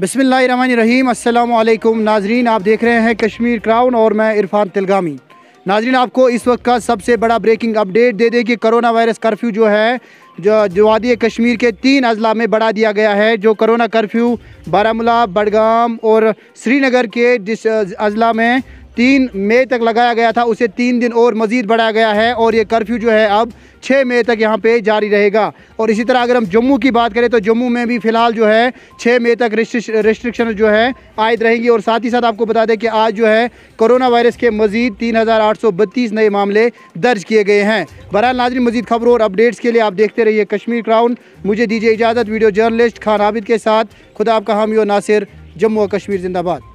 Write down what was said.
बसमीम अल्लाम नाजरीन आप देख रहे हैं कश्मीर क्राउन और मैं इरफान तिलगामी नाजरीन आपको इस वक्त का सबसे बड़ा ब्रेकिंग अपडेट दे दें कि करोना वायरस कर्फ्यू जो है जो जो वादी कश्मीर के तीन अजला में बढ़ा दिया गया है जो करोना कर्फ्यू बारामूला बडगाम और श्रीनगर के जिस अजला में तीन मई तक लगाया गया था उसे तीन दिन और मज़ीद बढ़ाया गया है और ये कर्फ्यू जो है अब छः मई तक यहाँ पे जारी रहेगा और इसी तरह अगर हम जम्मू की बात करें तो जम्मू में भी फ़िलहाल जो है छः मई तक रेस्ट्रिक्शन जो है आयद रहेंगी और साथ ही साथ आपको बता दें कि आज जो है कोरोना वायरस के मज़ीद तीन नए मामले दर्ज किए गए हैं बहरहाल नाजरी मजीद खबरों और अपडेट्स के लिए आप देखते रहे रहिए कश्मीर क्राउन मुझे दीजिए इजाज़त वीडियो जर्नलिस्ट खान आबिद के साथ खुदा आपका हामी और नासिर जम्मू और कश्मीर जिंदाबाद